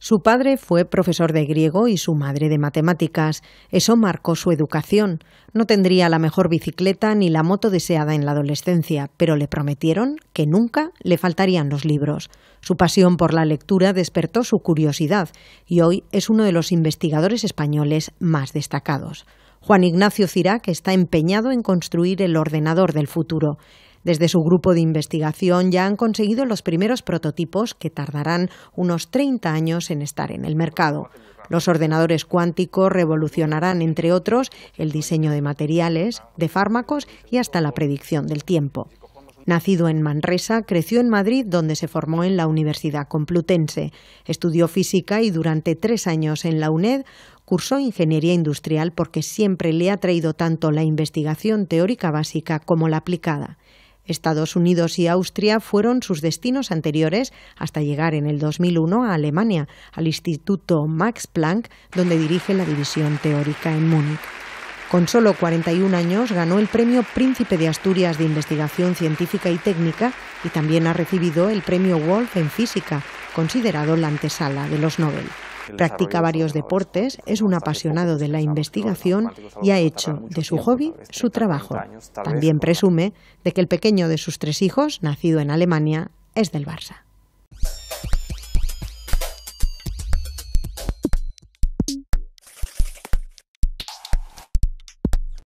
Su padre fue profesor de griego y su madre de matemáticas. Eso marcó su educación. No tendría la mejor bicicleta ni la moto deseada en la adolescencia, pero le prometieron que nunca le faltarían los libros. Su pasión por la lectura despertó su curiosidad y hoy es uno de los investigadores españoles más destacados. Juan Ignacio Cirac está empeñado en construir el ordenador del futuro. Desde su grupo de investigación ya han conseguido los primeros prototipos que tardarán unos 30 años en estar en el mercado. Los ordenadores cuánticos revolucionarán, entre otros, el diseño de materiales, de fármacos y hasta la predicción del tiempo. Nacido en Manresa, creció en Madrid, donde se formó en la Universidad Complutense. Estudió física y durante tres años en la UNED cursó ingeniería industrial porque siempre le ha traído tanto la investigación teórica básica como la aplicada. Estados Unidos y Austria fueron sus destinos anteriores hasta llegar en el 2001 a Alemania, al Instituto Max Planck, donde dirige la división teórica en Múnich. Con solo 41 años ganó el Premio Príncipe de Asturias de Investigación Científica y Técnica y también ha recibido el Premio Wolf en Física, considerado la antesala de los Nobel. Practica varios deportes, es un apasionado de la investigación y ha hecho de su hobby su trabajo. También presume de que el pequeño de sus tres hijos, nacido en Alemania, es del Barça.